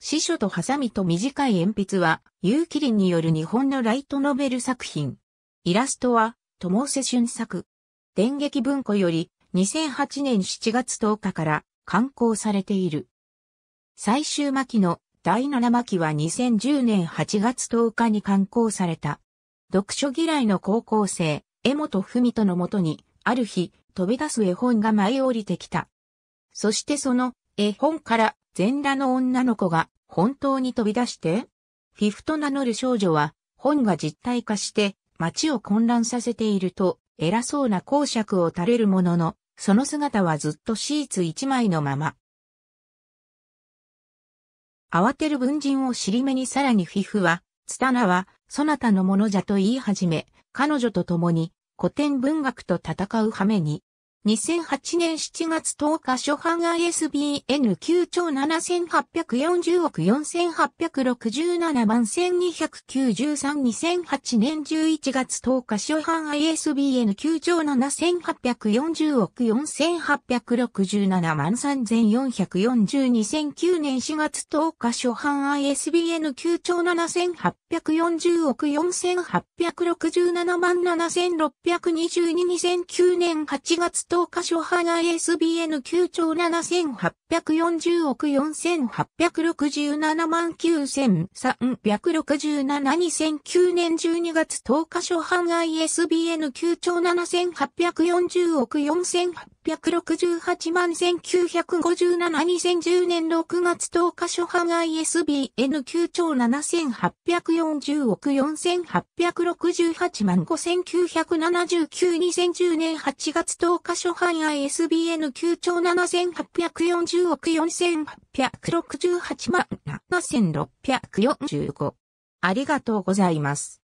司書とハサミと短い鉛筆は、キリンによる日本のライトノベル作品。イラストは、友瀬俊作。電撃文庫より、2008年7月10日から刊行されている。最終巻の第7巻は2010年8月10日に刊行された。読書嫌いの高校生、江本文人のもとに、ある日、飛び出す絵本が舞い降りてきた。そしてその絵本から全裸の女の子が本当に飛び出してフィフと名乗る少女は本が実体化して街を混乱させていると偉そうな公爵を垂れるもののその姿はずっとシーツ一枚のまま。慌てる文人を尻目にさらにフィフは、ツタナは、そなたのものじゃと言い始め、彼女と共に古典文学と戦う羽目に2008年7月10日初版 ISBN 9兆7840億4867万1293 2008年11月10日初版 ISBN 9兆7840億4867万34402009年4月10日初版 ISBN 9兆7840億4867万7622 2009年8月10 10日派が ISBN 9兆7840億4867万93672009年12月10日初派が ISBN 9兆7840億4 8 0 0 8 6 8万1957-2010年6月10日初版 ISBN 9兆7840億4868万5979-2010年8月10日初版 ISBN 9兆7840億4868万7645ありがとうございます。